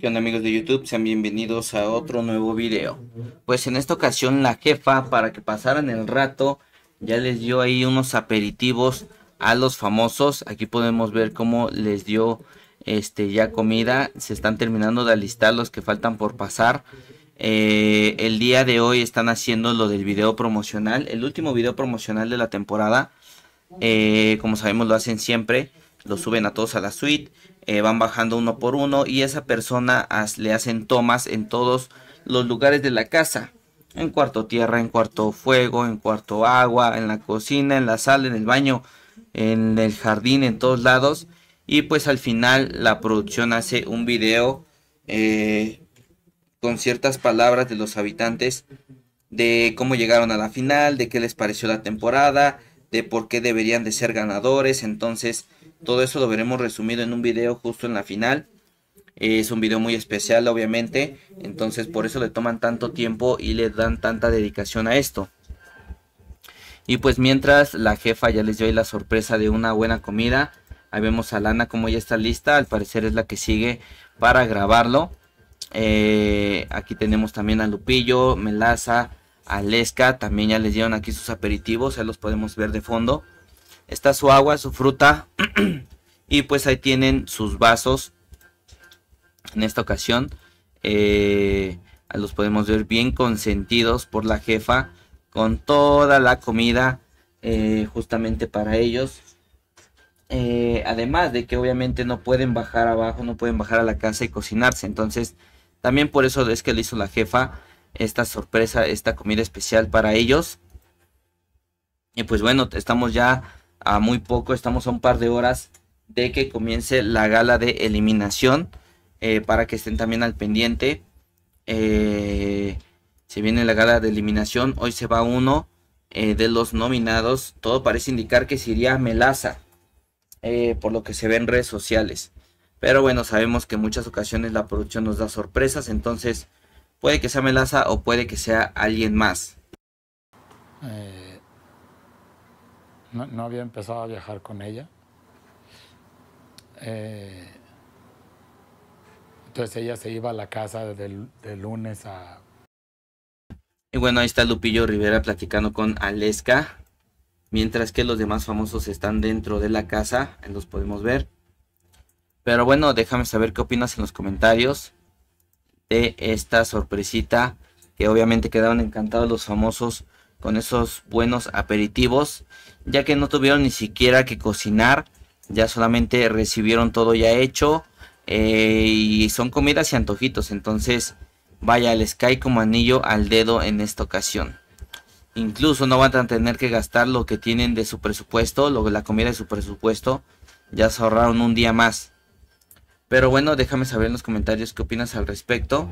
¿Qué onda amigos de YouTube? Sean bienvenidos a otro nuevo video. Pues en esta ocasión la jefa, para que pasaran el rato, ya les dio ahí unos aperitivos a los famosos. Aquí podemos ver cómo les dio este ya comida. Se están terminando de alistar los que faltan por pasar. Eh, el día de hoy están haciendo lo del video promocional, el último video promocional de la temporada. Eh, como sabemos lo hacen siempre lo suben a todos a la suite, eh, van bajando uno por uno y esa persona le hacen tomas en todos los lugares de la casa. En cuarto tierra, en cuarto fuego, en cuarto agua, en la cocina, en la sala, en el baño, en el jardín, en todos lados. Y pues al final la producción hace un video eh, con ciertas palabras de los habitantes de cómo llegaron a la final, de qué les pareció la temporada, de por qué deberían de ser ganadores. Entonces, todo eso lo veremos resumido en un video justo en la final. Eh, es un video muy especial, obviamente. Entonces, por eso le toman tanto tiempo y le dan tanta dedicación a esto. Y pues mientras la jefa ya les dio ahí la sorpresa de una buena comida. Ahí vemos a Lana como ya está lista. Al parecer es la que sigue para grabarlo. Eh, aquí tenemos también a Lupillo, Melaza, Aleska. También ya les dieron aquí sus aperitivos. ya los podemos ver de fondo está su agua, su fruta. y pues ahí tienen sus vasos. En esta ocasión eh, los podemos ver bien consentidos por la jefa con toda la comida eh, justamente para ellos. Eh, además de que obviamente no pueden bajar abajo, no pueden bajar a la casa y cocinarse. Entonces también por eso es que le hizo la jefa esta sorpresa, esta comida especial para ellos. Y pues bueno, estamos ya a muy poco, estamos a un par de horas de que comience la gala de eliminación eh, para que estén también al pendiente. Eh, se viene la gala de eliminación, hoy se va uno eh, de los nominados, todo parece indicar que sería Melaza, por lo que se ve en redes sociales. Pero bueno, sabemos que en muchas ocasiones la producción nos da sorpresas, entonces puede que sea Melaza o puede que sea alguien más no, había empezado a viajar con ella. Eh, entonces ella se iba a la casa del lunes a... Y bueno, ahí está Lupillo Rivera platicando con Aleska. Mientras que los demás famosos están dentro de la casa, los podemos ver. Pero bueno, déjame saber qué opinas en los comentarios de esta sorpresita. Que obviamente quedaron encantados los famosos con esos buenos aperitivos, ya que no tuvieron ni siquiera que cocinar, ya solamente recibieron todo ya hecho eh, y son comidas y antojitos, entonces vaya, el sky como anillo al dedo en esta ocasión. Incluso no van a tener que gastar lo que tienen de su presupuesto, lo, la comida de su presupuesto, ya se ahorraron un día más. Pero bueno, déjame saber en los comentarios qué opinas al respecto.